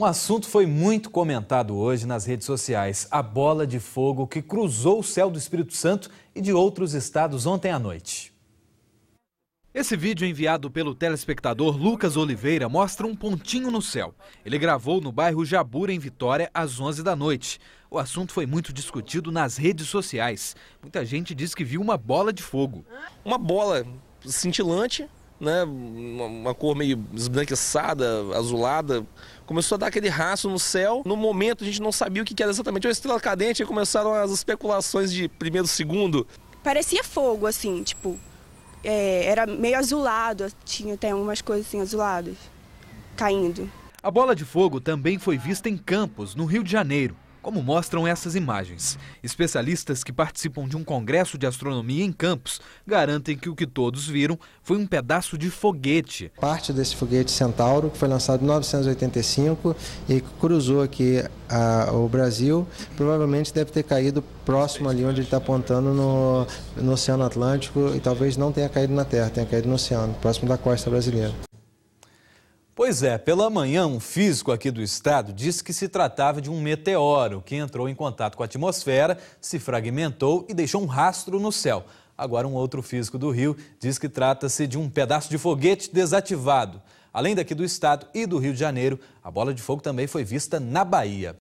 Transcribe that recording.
Um assunto foi muito comentado hoje nas redes sociais: a bola de fogo que cruzou o céu do Espírito Santo e de outros estados ontem à noite. Esse vídeo enviado pelo telespectador Lucas Oliveira mostra um pontinho no céu. Ele gravou no bairro Jabura, em Vitória, às 11 da noite. O assunto foi muito discutido nas redes sociais. Muita gente diz que viu uma bola de fogo. Uma bola cintilante né? Uma, uma cor meio esbranquiçada, azulada. Começou a dar aquele rastro no céu. No momento a gente não sabia o que era exatamente. Uma estrela cadente, e começaram as especulações de primeiro, segundo. Parecia fogo, assim, tipo. É, era meio azulado, tinha até umas coisas assim azuladas caindo. A bola de fogo também foi vista em Campos, no Rio de Janeiro como mostram essas imagens. Especialistas que participam de um congresso de astronomia em Campos garantem que o que todos viram foi um pedaço de foguete. Parte desse foguete Centauro, que foi lançado em 1985 e cruzou aqui a, o Brasil, provavelmente deve ter caído próximo ali onde ele está apontando no, no Oceano Atlântico e talvez não tenha caído na Terra, tenha caído no oceano, próximo da costa brasileira. Pois é, pela manhã, um físico aqui do estado disse que se tratava de um meteoro que entrou em contato com a atmosfera, se fragmentou e deixou um rastro no céu. Agora, um outro físico do Rio diz que trata-se de um pedaço de foguete desativado. Além daqui do estado e do Rio de Janeiro, a bola de fogo também foi vista na Bahia.